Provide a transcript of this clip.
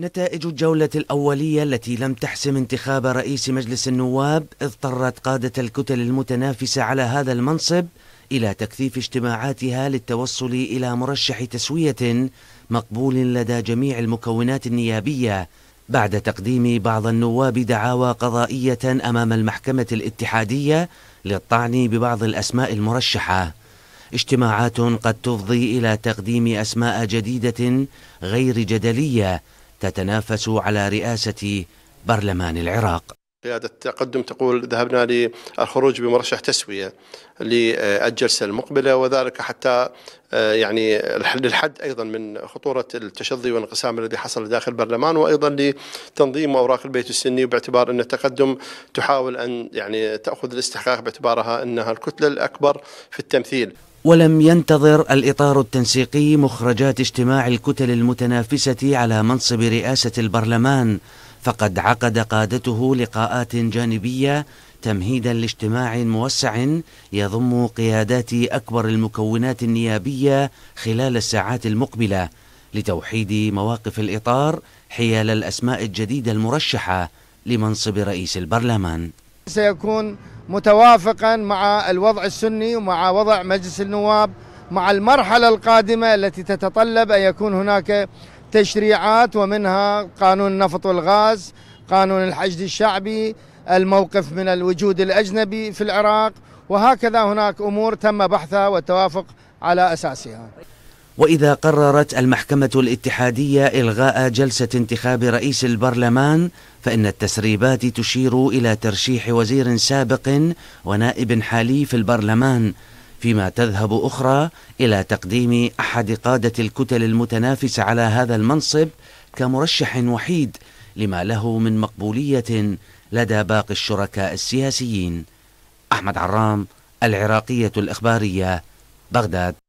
نتائج الجولة الأولية التي لم تحسم انتخاب رئيس مجلس النواب اضطرت قادة الكتل المتنافسة على هذا المنصب إلى تكثيف اجتماعاتها للتوصل إلى مرشح تسوية مقبول لدى جميع المكونات النيابية بعد تقديم بعض النواب دعاوى قضائية أمام المحكمة الاتحادية للطعن ببعض الأسماء المرشحة اجتماعات قد تفضي إلى تقديم أسماء جديدة غير جدلية تتنافس على رئاسة برلمان العراق قيادة التقدم تقول ذهبنا للخروج بمرشح تسوية للجلسة المقبلة وذلك حتى آه، يعني للحد أيضا من خطورة التشظي والانقسام الذي حصل داخل البرلمان وأيضا لتنظيم أوراق البيت السني باعتبار أن التقدم تحاول أن يعني تأخذ الاستحقاق باعتبارها أنها الكتلة الأكبر في التمثيل ولم ينتظر الإطار التنسيقي مخرجات اجتماع الكتل المتنافسة على منصب رئاسة البرلمان فقد عقد قادته لقاءات جانبية تمهيدا لاجتماع موسع يضم قيادات أكبر المكونات النيابية خلال الساعات المقبلة لتوحيد مواقف الإطار حيال الأسماء الجديدة المرشحة لمنصب رئيس البرلمان سيكون متوافقا مع الوضع السني ومع وضع مجلس النواب مع المرحلة القادمة التي تتطلب أن يكون هناك تشريعات ومنها قانون النفط والغاز قانون الحشد الشعبي الموقف من الوجود الأجنبي في العراق وهكذا هناك أمور تم بحثها والتوافق على أساسها وإذا قررت المحكمة الاتحادية إلغاء جلسة انتخاب رئيس البرلمان فإن التسريبات تشير إلى ترشيح وزير سابق ونائب حالي في البرلمان فيما تذهب أخرى إلى تقديم أحد قادة الكتل المتنافسة على هذا المنصب كمرشح وحيد لما له من مقبولية لدى باقي الشركاء السياسيين أحمد عرام العراقية الإخبارية بغداد